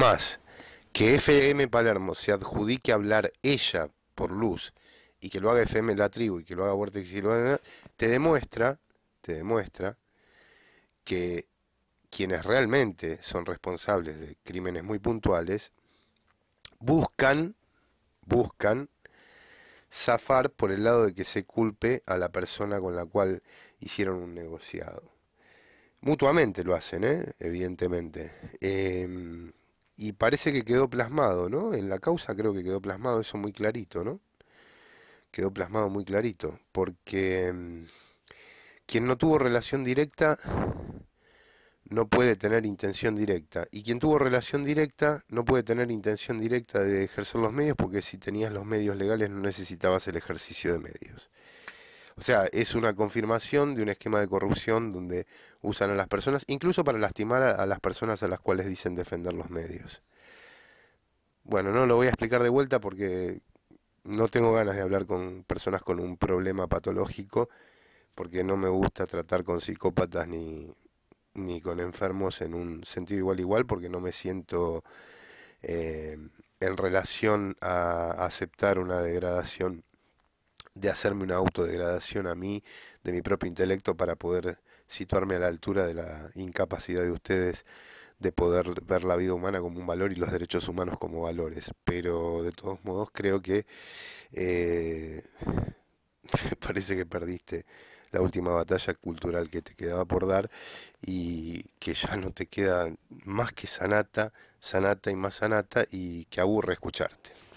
Más, que FM Palermo se adjudique hablar ella por luz y que lo haga FM La Tribu y que lo haga Vortex y lo haga, te demuestra, te demuestra que quienes realmente son responsables de crímenes muy puntuales buscan, buscan zafar por el lado de que se culpe a la persona con la cual hicieron un negociado. Mutuamente lo hacen, ¿eh? evidentemente. Em, y parece que quedó plasmado, ¿no? En la causa creo que quedó plasmado eso muy clarito, ¿no? Quedó plasmado muy clarito, porque mm, quien no tuvo relación directa no puede tener intención directa, y quien tuvo relación directa no puede tener intención directa de ejercer los medios, porque si tenías los medios legales no necesitabas el ejercicio de medios. O sea, es una confirmación de un esquema de corrupción donde usan a las personas, incluso para lastimar a, las personas a las cuales dicen defender los medios. Bueno, no lo voy a explicar de vuelta porque no tengo ganas de hablar con personas con un problema patológico, porque no me gusta tratar con psicópatas ni, con enfermos en un sentido igual igual, porque no me siento eh, en relación a aceptar una degradación de hacerme una autodegradación a mí, de mi propio intelecto, para poder situarme a la altura de la incapacidad de ustedes de poder ver la vida humana como un valor y los derechos humanos como valores. Pero de todos modos creo que eh, parece que perdiste la última batalla cultural que te quedaba por dar y que ya no te queda más que sanata, sanata y más sanata y que aburre escucharte.